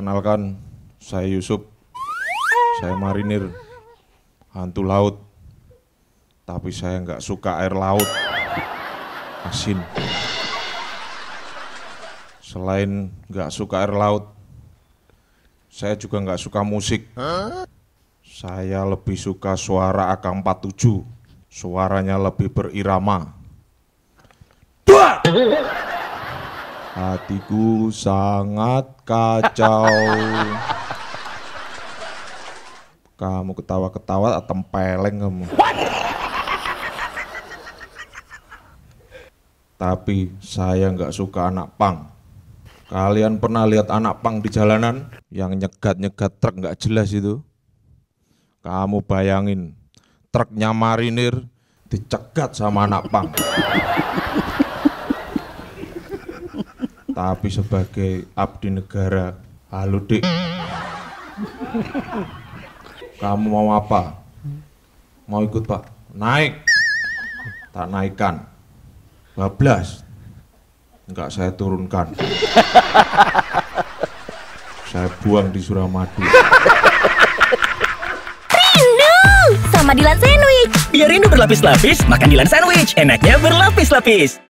Kenalkan, saya Yusuf. Saya marinir, hantu laut. Tapi saya nggak suka air laut. Asin. Selain nggak suka air laut, saya juga nggak suka musik. Saya lebih suka suara AK-47. Suaranya lebih berirama. Hatiku sangat kacau. Kamu ketawa-ketawa tempeleng kamu. Tapi saya nggak suka anak pang. Kalian pernah lihat anak pang di jalanan yang nyegat-nyegat truk nggak jelas itu? Kamu bayangin, truknya marinir dicegat sama anak pang tapi sebagai abdi negara halo dik kamu mau apa mau ikut pak naik tak naikkan bablas enggak saya turunkan saya buang di Suramadu sama Dilan Sandwich. Biar rindu berlapis-lapis, makan Dilan Sandwich. Enaknya berlapis-lapis.